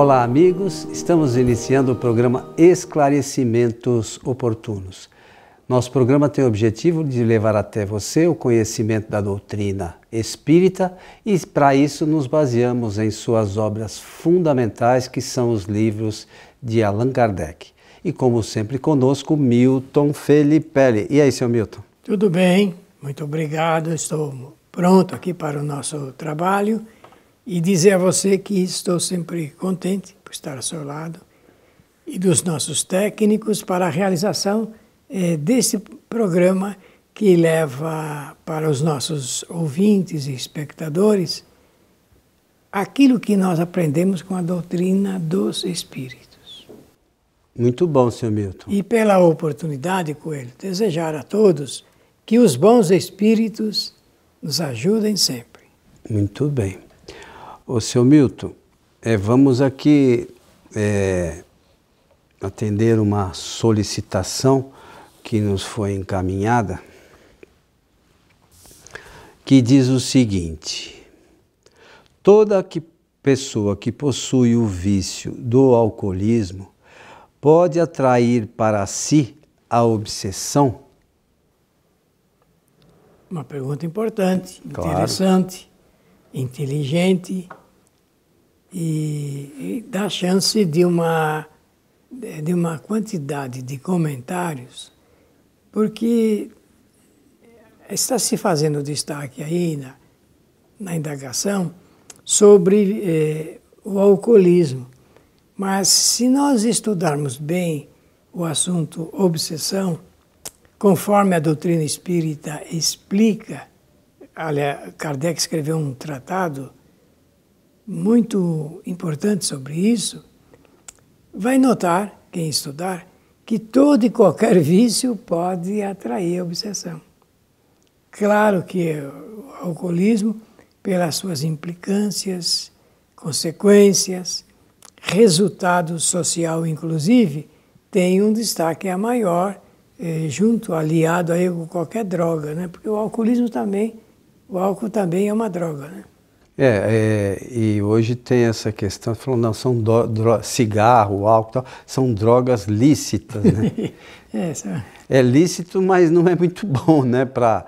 Olá, amigos. Estamos iniciando o programa Esclarecimentos Oportunos. Nosso programa tem o objetivo de levar até você o conhecimento da doutrina espírita e, para isso, nos baseamos em suas obras fundamentais, que são os livros de Allan Kardec. E, como sempre, conosco, Milton Felipe. E aí, seu Milton? Tudo bem, muito obrigado. Estou pronto aqui para o nosso trabalho e dizer a você que estou sempre contente por estar ao seu lado e dos nossos técnicos para a realização eh, desse programa que leva para os nossos ouvintes e espectadores aquilo que nós aprendemos com a doutrina dos Espíritos. Muito bom, Sr. Milton. E pela oportunidade, Coelho, desejar a todos que os bons Espíritos nos ajudem sempre. Muito bem. Ô, seu Milton, é, vamos aqui é, atender uma solicitação que nos foi encaminhada, que diz o seguinte: toda que pessoa que possui o vício do alcoolismo pode atrair para si a obsessão? Uma pergunta importante, claro. interessante, inteligente e, e dá chance de uma, de uma quantidade de comentários, porque está se fazendo destaque aí na, na indagação sobre eh, o alcoolismo. Mas se nós estudarmos bem o assunto obsessão, conforme a doutrina espírita explica, olha, Kardec escreveu um tratado muito importante sobre isso, vai notar, quem estudar, que todo e qualquer vício pode atrair a obsessão. Claro que o alcoolismo, pelas suas implicâncias, consequências, resultado social inclusive, tem um destaque é a maior eh, junto, aliado a qualquer droga, né? porque o alcoolismo também, o álcool também é uma droga. Né? É, é, e hoje tem essa questão, falando, não, são do, dro, cigarro, álcool, são drogas lícitas, né? É, é, é lícito, mas não é muito bom, né, para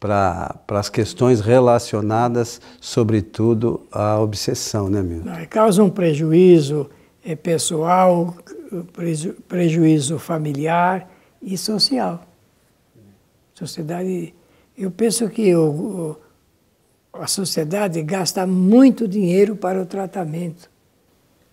para as questões relacionadas, sobretudo, à obsessão, né, meu? Não, é, causa um prejuízo é, pessoal, preju, prejuízo familiar e social. Sociedade, eu penso que o, o a sociedade gasta muito dinheiro para o tratamento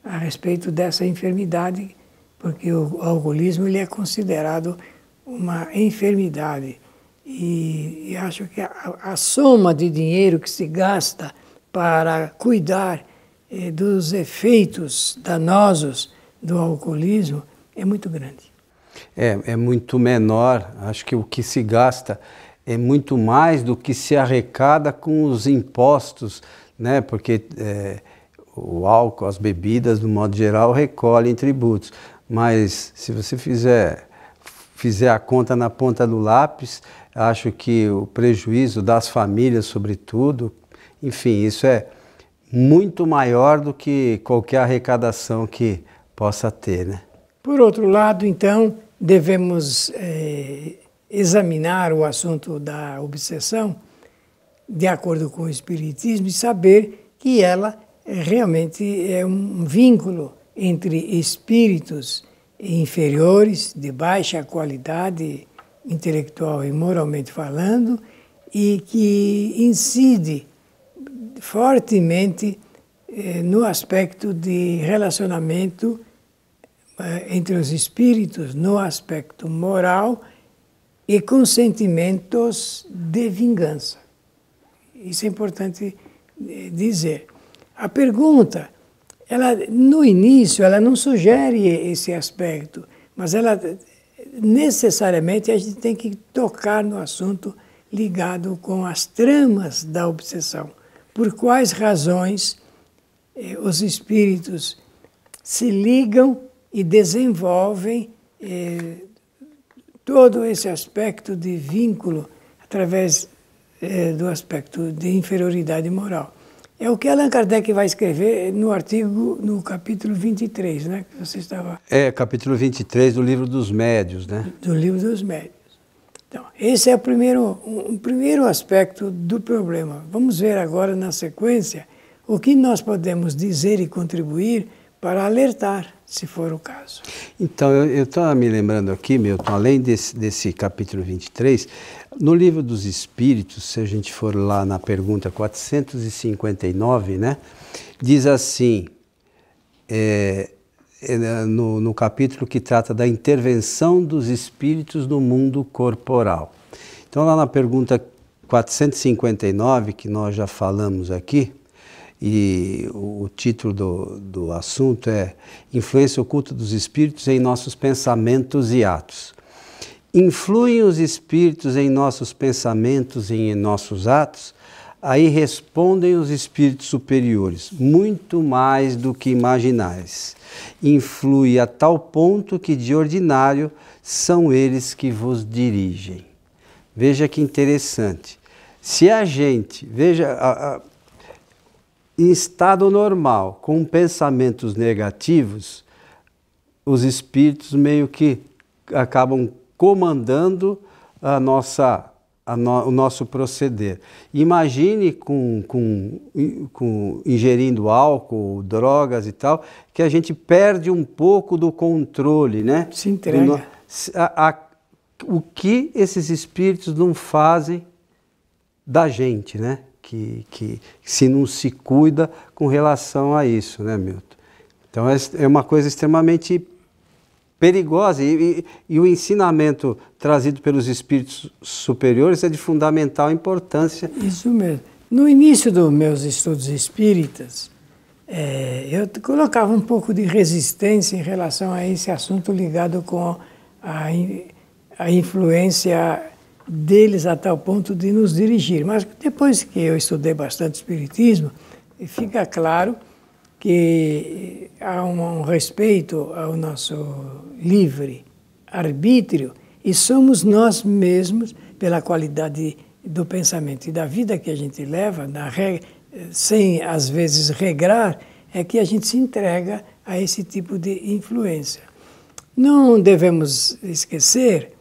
a respeito dessa enfermidade, porque o alcoolismo ele é considerado uma enfermidade. E, e acho que a, a, soma de dinheiro que se gasta para cuidar eh, dos efeitos danosos do alcoolismo é muito grande. É, é muito menor, acho que o que se gasta é muito mais do que se arrecada com os impostos, né? porque é, o álcool, as bebidas, no modo geral, recolhem tributos. Mas se você fizer, fizer a conta na ponta do lápis, acho que o prejuízo das famílias, sobretudo, enfim, isso é muito maior do que qualquer arrecadação que possa ter. Né? Por outro lado, então, devemos eh, examinar o assunto da obsessão de acordo com o Espiritismo e saber que ela é realmente é um vínculo entre espíritos inferiores, de baixa qualidade intelectual e moralmente falando, e que incide fortemente eh, no aspecto de relacionamento eh, entre os espíritos, no aspecto moral e com sentimentos de vingança. Isso é importante eh, dizer. A pergunta, ela no início, ela não sugere esse aspecto, mas ela necessariamente a gente tem que tocar no assunto ligado com as tramas da obsessão. Por quais razões eh, os espíritos se ligam e desenvolvem eh, todo esse aspecto de vínculo através eh, do aspecto de inferioridade moral. É o que Allan Kardec vai escrever no artigo, no capítulo 23, né? Que você estava... É, capítulo 23 do Livro dos Médios, né? Do, do Livro dos Médios. Então, esse é o primeiro, um, primeiro aspecto do problema. Vamos ver agora, na sequência, o que nós podemos dizer e contribuir para alertar se for o caso. Então, eu estava me lembrando aqui, Milton, além desse, desse capítulo 23, no livro dos Espíritos, se a gente for lá na pergunta 459, né, diz assim, é, é né, no, no capítulo que trata da intervenção dos espíritos no mundo corporal. Então, lá na pergunta 459, que nós já falamos aqui, e o título do, do assunto é Influência Oculta dos Espíritos em Nossos Pensamentos e Atos. Influem os espíritos em nossos pensamentos e em nossos atos? Aí respondem os espíritos superiores, muito mais do que imaginais. Influi a tal ponto que, de ordinário, são eles que vos dirigem. Veja que interessante. Se a gente, veja, a, a, em estado normal, com pensamentos negativos, os espíritos meio que acabam comandando a nossa, a no, o nosso proceder. Imagine com, com, com ingerindo álcool, drogas e tal, que a gente perde um pouco do controle, né? Se entrega. a, a, o que esses espíritos não fazem da gente, né? que, que se não se cuida com relação a isso, né, Milton? Então é, é uma coisa extremamente perigosa e, e, e, o ensinamento trazido pelos espíritos superiores é de fundamental importância. Isso mesmo. No início dos meus estudos espíritas, é, eu colocava um pouco de resistência em relação a esse assunto ligado com a, a influência deles a tal ponto de nos dirigir. Mas depois que eu estudei bastante Espiritismo, fica claro que há um, um respeito ao nosso livre arbítrio e somos nós mesmos, pela qualidade do pensamento e da vida que a gente leva, sem às vezes regrar, é que a gente se entrega a esse tipo de influência. Não devemos esquecer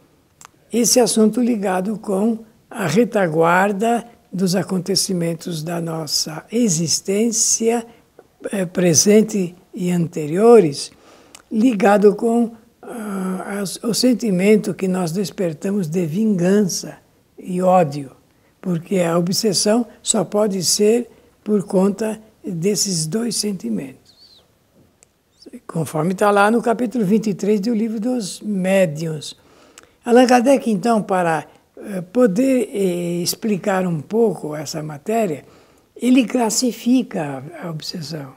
esse assunto ligado com a retaguarda dos acontecimentos da nossa existência é, presente e anteriores, ligado com ah, o sentimento que nós despertamos de vingança e ódio, porque a obsessão só pode ser por conta desses dois sentimentos. Conforme está lá no capítulo 23 do livro dos Médiuns Allan Kardec, então, para eh, poder eh, explicar um pouco essa matéria, ele classifica a obsessão.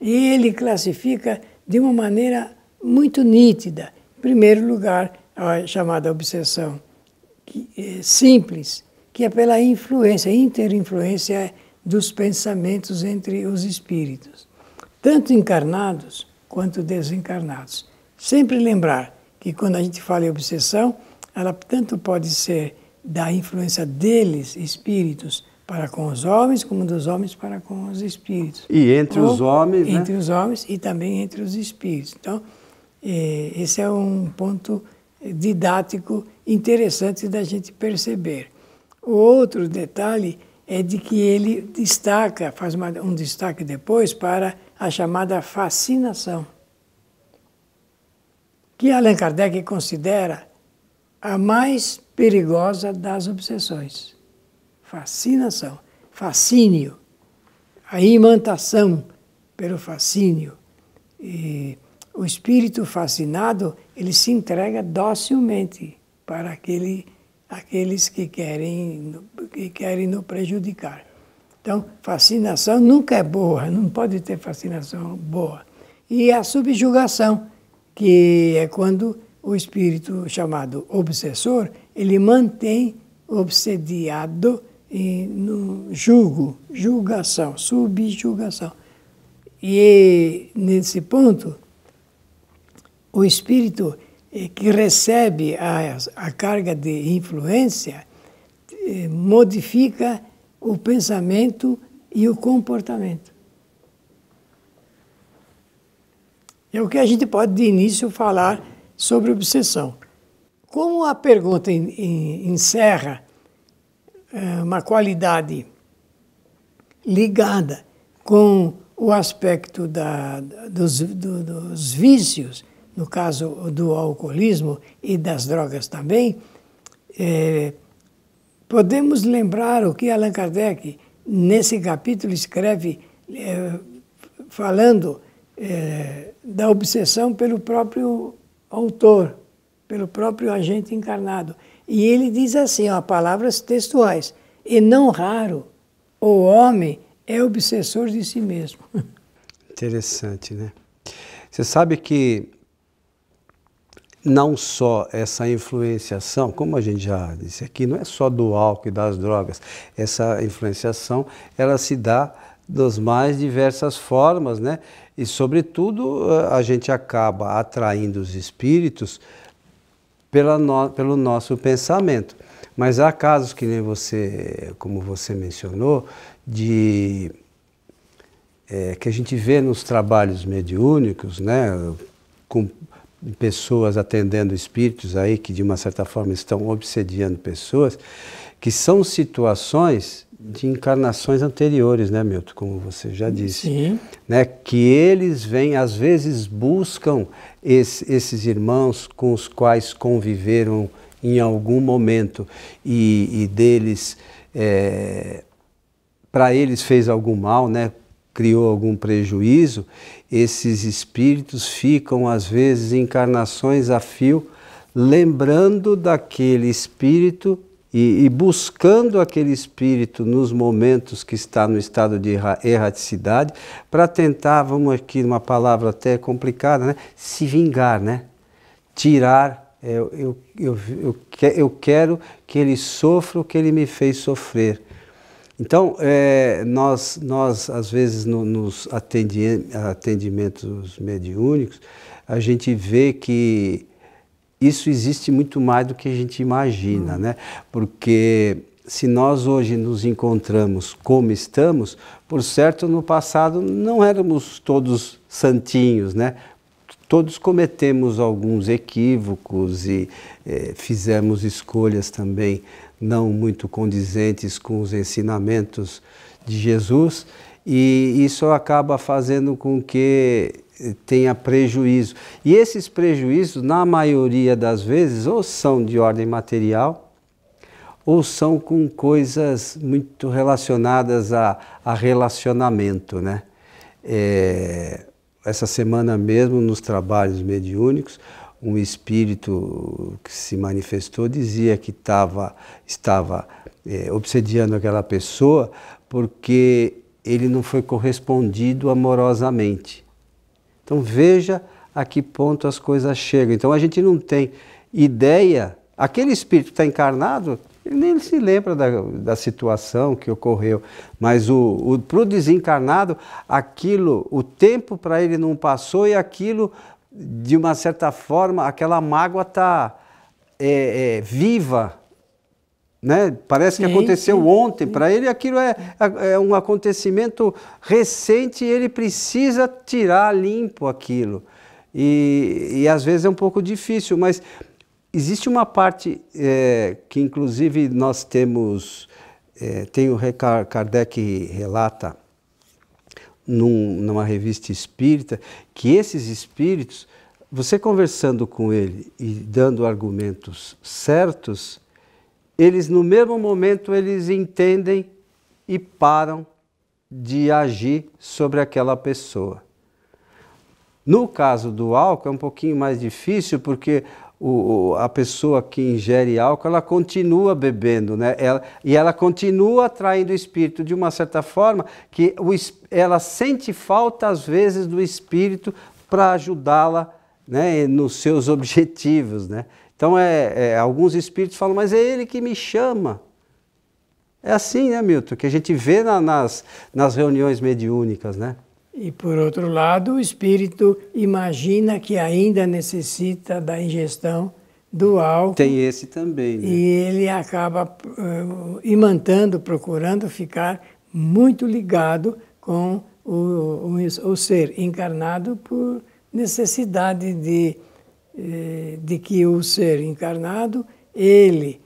E ele classifica de uma maneira muito nítida. Em primeiro lugar, a chamada obsessão eh, simples, que é pela influência, interinfluência dos pensamentos entre os espíritos, tanto encarnados quanto desencarnados. Sempre lembrar que quando a gente fala em obsessão, ela tanto pode ser da influência deles, espíritos, para com os homens, como dos homens para com os espíritos. E entre Ou, os homens, né? Entre os homens e também entre os espíritos. Então, é, esse é um ponto didático interessante da gente perceber. O outro detalhe é de que ele destaca, faz um destaque depois para a chamada fascinação, que Allan Kardec considera a mais perigosa das obsessões. Fascinação, fascínio, a imantação pelo fascínio. E o espírito fascinado, ele se entrega docilmente para aquele, aqueles que querem, que querem no prejudicar. Então, fascinação nunca é boa, não pode ter fascinação boa. E a subjugação, que é quando o espírito chamado obsessor, ele mantém obsediado e no julgo, julgação, subjugação. E nesse ponto, o espírito eh, que recebe a, a carga de influência eh, modifica o pensamento e o comportamento. É o que a gente pode de início falar sobre obsessão. Como a pergunta encerra eh, uma qualidade ligada com o aspecto da, dos, do, dos vícios, no caso do alcoolismo e das drogas também, é, podemos lembrar o que Allan Kardec, nesse capítulo, escreve é, falando é, da obsessão pelo próprio autor, pelo próprio agente encarnado. E ele diz assim, ó, palavras textuais, e não raro, o homem é obsessor de si mesmo. Interessante, né? Você sabe que não só essa influenciação, como a gente já disse aqui, não é só do álcool e das drogas. Essa influenciação, ela se dá das mais diversas formas, né? E, sobretudo, eh, a gente acaba atraindo os espíritos pela no, pelo nosso pensamento. Mas há casos que nem você, como você mencionou, de é, que a gente vê nos trabalhos mediúnicos, né? Com pessoas atendendo espíritos aí que de uma certa forma estão obsediando pessoas, que são situações de encarnações anteriores, né, Milton? Como você já disse. Sim. Né, que eles vêm, às vezes buscam esse, esses irmãos com os quais conviveram em algum momento e, e deles, é, para eles fez algum mal, né? criou algum prejuízo, esses espíritos ficam, às vezes, encarnações a fio, lembrando daquele espírito e, e, buscando aquele espírito nos momentos que está no estado de erraticidade, para tentar, vamos aqui numa palavra até complicada, né? se vingar, né? tirar. Eu, eu, eu, eu, eu quero que ele sofra o que ele me fez sofrer. Então, é, nós, nós, às vezes, no, nos atendimentos mediúnicos, a gente vê que isso existe muito mais do que a gente imagina, hum. né? Porque se nós hoje nos encontramos como estamos, por certo no passado não éramos todos santinhos, né? Todos cometemos alguns equívocos e eh, fizemos escolhas também não muito condizentes com os ensinamentos de Jesus, e isso acaba fazendo com que eh, tenha prejuízo. E esses prejuízos, na maioria das vezes, ou são de ordem material, ou são com coisas muito relacionadas a, a relacionamento. Né? É, essa semana mesmo, nos trabalhos mediúnicos, um espírito que se manifestou dizia que tava, estava é, obsediando aquela pessoa porque ele não foi correspondido amorosamente. Então veja a que ponto as coisas chegam. Então a gente não tem ideia, aquele espírito que está encarnado, ele nem se lembra da, da situação que ocorreu, mas o, para o desencarnado, aquilo, o tempo para ele não passou e aquilo, de uma certa forma, aquela mágoa está é, é, viva né? Parece sim, que aconteceu sim, ontem. Para ele, aquilo é, é, é, um acontecimento recente e ele precisa tirar limpo aquilo. E, e às vezes é um pouco difícil, mas existe uma parte é, que, inclusive, nós temos. É, tem o Kardec relata num, numa revista espírita que esses espíritos, você conversando com ele e dando argumentos certos eles no mesmo momento eles entendem e param de agir sobre aquela pessoa. No caso do álcool é um pouquinho mais difícil porque o, a pessoa que ingere álcool ela continua bebendo, né? Ela, e ela continua atraindo o espírito de uma certa forma que o, ela sente falta às vezes do espírito para ajudá-la né, nos seus objetivos, né? Então, é, é, alguns espíritos falam, mas é ele que me chama. É assim, né, Milton? Que a gente vê na, nas, nas reuniões mediúnicas, né? E por outro lado, o espírito imagina que ainda necessita da ingestão do álcool. Tem esse também. Né? E ele acaba uh, imantando, procurando ficar muito ligado com o, o, o ser encarnado por necessidade de eh, de que o ser encarnado, ele,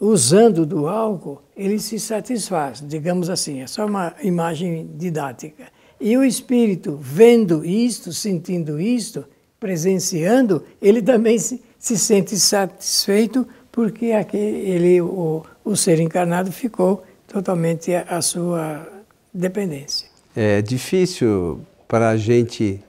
usando do álcool, ele se satisfaz, digamos assim, é só uma imagem didática. E o espírito, vendo isto, sentindo isto, presenciando, ele também se, se sente satisfeito, porque aqui ele, o, o ser encarnado ficou totalmente à sua dependência. É difícil para a gente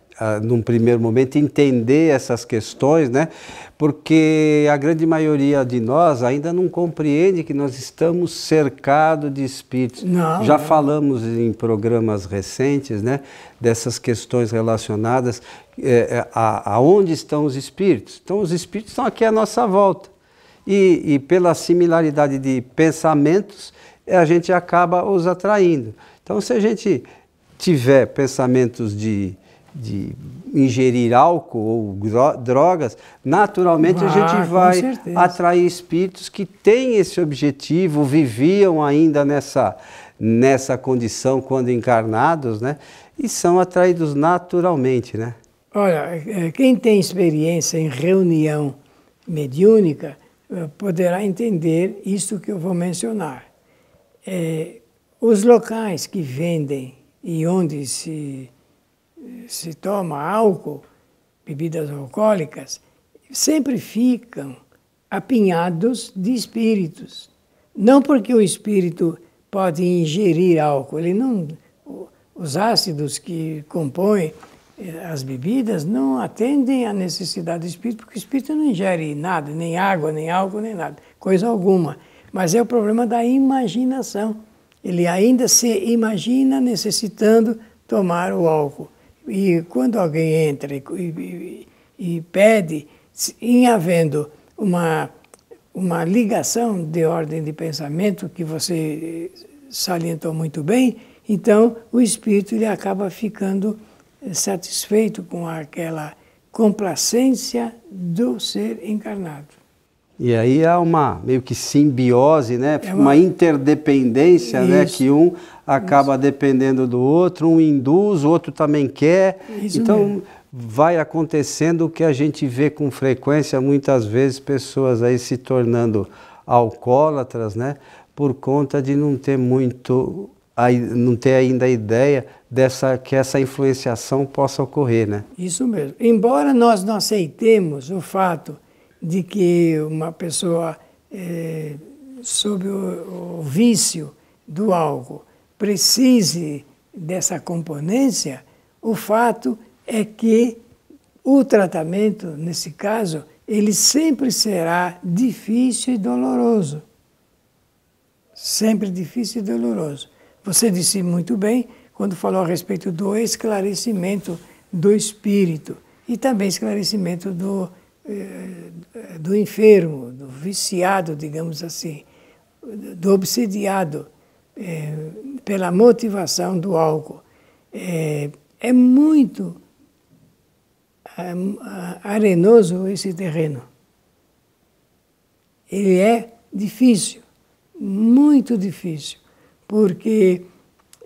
num primeiro momento, entender essas questões, né? porque a grande maioria de nós ainda não compreende que nós estamos cercados de espíritos. Não, Já não. falamos em programas recentes né? dessas questões relacionadas é, é a, a onde estão os espíritos. Então, os espíritos estão aqui à nossa volta. E, e pela similaridade de pensamentos, é, a gente acaba os atraindo. Então, se a gente tiver pensamentos de de ingerir álcool ou drogas, naturalmente ah, a gente vai atrair espíritos que têm esse objetivo, viviam ainda nessa, nessa condição quando encarnados, né? E são atraídos naturalmente, né? Olha, é, quem tem experiência em reunião mediúnica eh, poderá entender isso que eu vou mencionar. É, os locais que vendem e onde se se toma álcool, bebidas alcoólicas, sempre ficam apinhados de espíritos. Não porque o espírito pode ingerir álcool, ele não os ácidos que compõem eh, as bebidas não atendem à necessidade do espírito, porque o espírito não ingere nada, nem água, nem álcool, nem nada, coisa alguma. Mas é o problema da imaginação. Ele ainda se imagina necessitando tomar o álcool. E quando alguém entra e, e, e pede, em havendo uma, uma ligação de ordem de pensamento que você eh, salientou muito bem, então o espírito ele acaba ficando eh, satisfeito com aquela complacência do ser encarnado. E aí há uma meio que simbiose, né? É uma... uma... interdependência, né? Isso. né? Que um acaba Isso. dependendo do outro, um induz, o outro também quer. Isso então mesmo. vai acontecendo o que a gente vê com frequência, muitas vezes pessoas aí se tornando alcoólatras, né? Por conta de não ter muito, não ter ainda a ideia dessa que essa influenciação possa ocorrer, né? Isso mesmo. Embora nós não aceitemos o fato de que uma pessoa é, sob o, o vício do algo precise dessa componência, o fato é que o tratamento, nesse caso, ele sempre será difícil e doloroso. Sempre difícil e doloroso. Você disse muito bem quando falou a respeito do esclarecimento do espírito e também esclarecimento do, eh, do enfermo, do viciado, digamos assim, do obsediado é, eh, pela motivação do álcool. É, é muito arenoso esse terreno. Ele é difícil, muito difícil, porque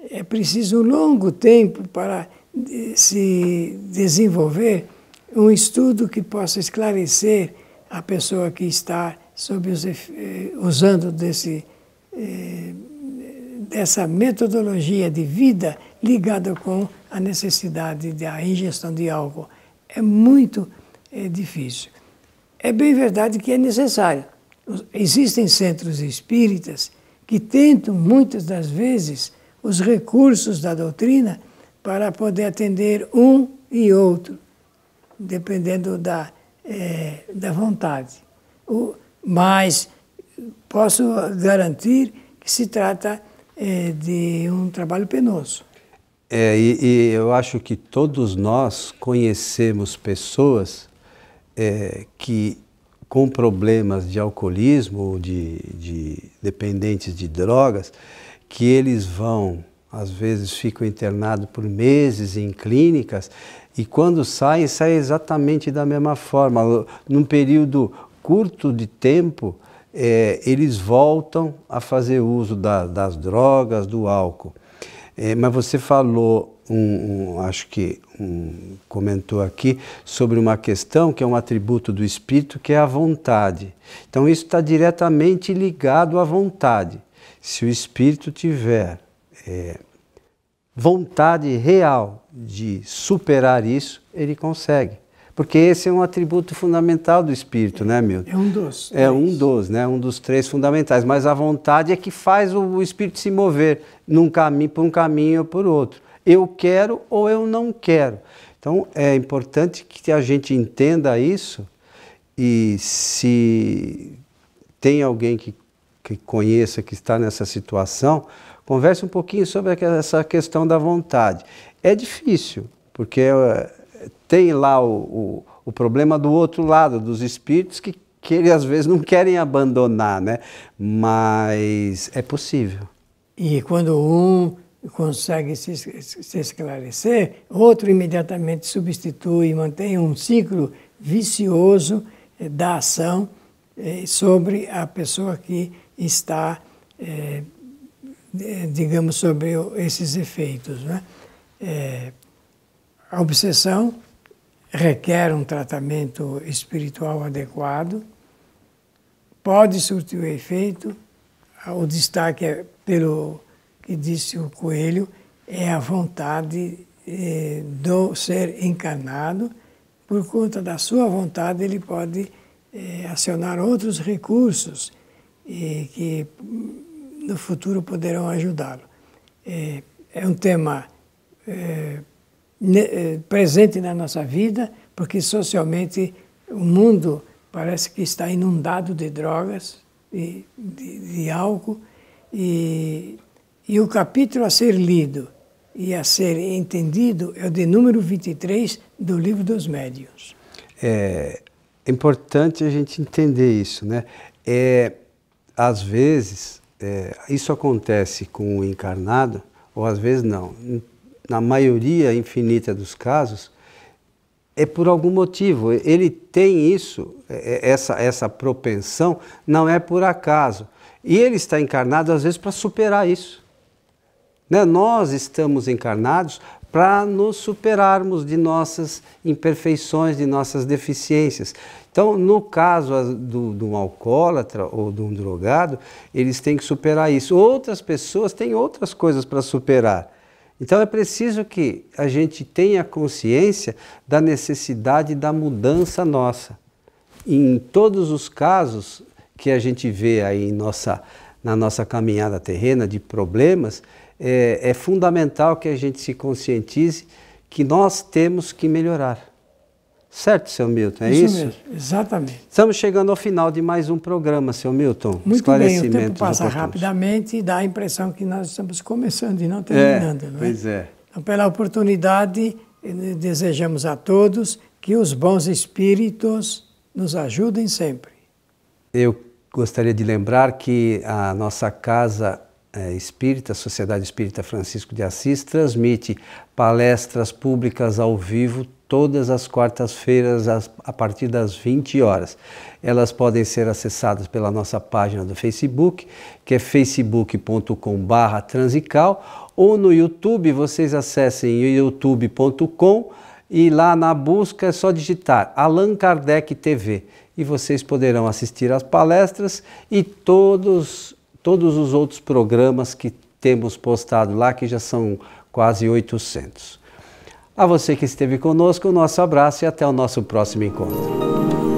é preciso um longo tempo para se desenvolver um estudo que possa esclarecer a pessoa que está sob os, eh, usando desse, eh, dessa metodologia de vida ligada com a necessidade da ingestão de álcool. É muito eh, difícil. É bem verdade que é necessário. Existem centros espíritas que tentam, muitas das vezes, os recursos da doutrina para poder atender um e outro dependendo da, é, da vontade. O, mas posso garantir que se trata é, de um trabalho penoso. É, e, e, eu acho que todos nós conhecemos pessoas é, que com problemas de alcoolismo ou de, de dependentes de drogas, que eles vão às vezes ficam internados por meses em clínicas e quando saem, saem exatamente da mesma forma. Num período curto de tempo, é, eles voltam a fazer uso da, das drogas, do álcool. É, mas você falou, um, um, acho que um, comentou aqui, sobre uma questão que é um atributo do espírito, que é a vontade. Então, isso está diretamente ligado à vontade. Se o espírito tiver é, vontade real de superar isso, ele consegue. Porque esse é um atributo fundamental do espírito, né, Milton? É um dos. É três. um dos, né? Um dos três fundamentais. Mas a vontade é que faz o espírito se mover num caminho, por um caminho ou por outro. Eu quero ou eu não quero. Então é importante que a gente entenda isso e se tem alguém que, que conheça que está nessa situação, Converse um pouquinho sobre essa questão da vontade. É difícil, porque eh, tem lá o, o, o problema do outro lado, dos espíritos que, que eles às vezes não querem abandonar, né? Mas é possível. E quando um consegue se, se esclarecer, outro imediatamente substitui e mantém um ciclo vicioso eh, da ação eh, sobre a pessoa que está é, digamos, sobre esses efeitos. Né? É, a obsessão requer um tratamento espiritual adequado, pode surtir o efeito, o destaque é pelo que disse o Coelho, é a vontade é, do ser encarnado, por conta da sua vontade ele pode é, acionar outros recursos e que no futuro poderão ajudá-lo. É, é, um tema é, é, presente na nossa vida, porque socialmente o mundo parece que está inundado de drogas e de, de álcool, e, e o capítulo a ser lido e a ser entendido é o de número 23 do Livro dos Médiuns. É, é importante a gente entender isso, né? É, às vezes, é, isso acontece com o encarnado, ou às vezes não. Na maioria infinita dos casos, é por algum motivo. Ele tem isso, é, é, essa, essa propensão, não é por acaso. E ele está encarnado, às vezes, para superar isso. Né? Nós estamos encarnados para nos superarmos de nossas imperfeições, de nossas deficiências. Então, no caso do, de um alcoólatra ou de um drogado, eles têm que superar isso. Outras pessoas têm outras coisas para superar. Então, é preciso que a gente tenha consciência da necessidade da mudança nossa. Em todos os casos que a gente vê aí nossa, na nossa caminhada terrena de problemas, é, é fundamental que a gente se conscientize que nós temos que melhorar. Certo, seu Milton? É isso? isso? Mesmo, exatamente. Estamos chegando ao final de mais um programa, seu Milton. Muito bem, o tempo passa rapidamente e dá a impressão que nós estamos começando e não é, terminando. É, não é? Pois é. Então, pela oportunidade, eh, né, desejamos a todos que os bons espíritos nos ajudem sempre. Eu gostaria de lembrar que a nossa casa é, espírita, Sociedade Espírita Francisco de Assis, transmite palestras públicas ao vivo todas as quartas-feiras a partir das 20 horas. Elas podem ser acessadas pela nossa página do Facebook, que é facebook.com.br transical, ou no YouTube, vocês acessem youtube.com e lá na busca é só digitar Allan Kardec TV e vocês poderão assistir às palestras e todos todos os outros programas que temos postado lá, que já são quase 800. A você que esteve conosco, o nosso abraço e até o nosso próximo encontro.